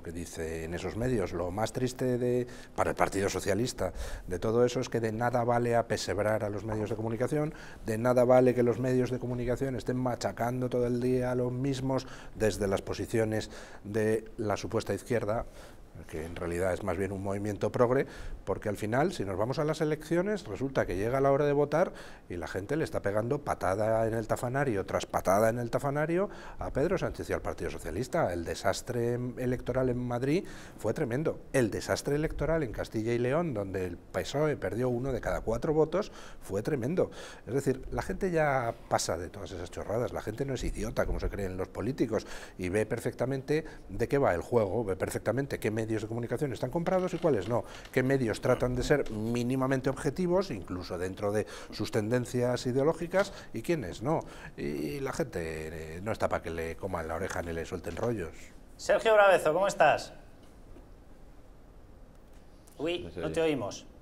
lo que dice en esos medios. Lo más triste de, para el Partido Socialista de todo eso es que de nada vale apesebrar a los medios de comunicación, de nada vale que los medios de comunicación estén machacando todo el día a los mismos desde las posiciones de la supuesta izquierda que en realidad es más bien un movimiento progre, porque al final, si nos vamos a las elecciones, resulta que llega la hora de votar y la gente le está pegando patada en el tafanario tras patada en el tafanario a Pedro Sánchez y al Partido Socialista. El desastre electoral en Madrid fue tremendo. El desastre electoral en Castilla y León, donde el PSOE perdió uno de cada cuatro votos, fue tremendo. Es decir, la gente ya pasa de todas esas chorradas, la gente no es idiota como se creen los políticos y ve perfectamente de qué va el juego, ve perfectamente qué medio medios de comunicación están comprados y cuáles no, qué medios tratan de ser mínimamente objetivos, incluso dentro de sus tendencias ideológicas, y quiénes no. Y la gente eh, no está para que le coman la oreja ni le suelten rollos. Sergio Brabezo, ¿cómo estás? Uy, no te oímos.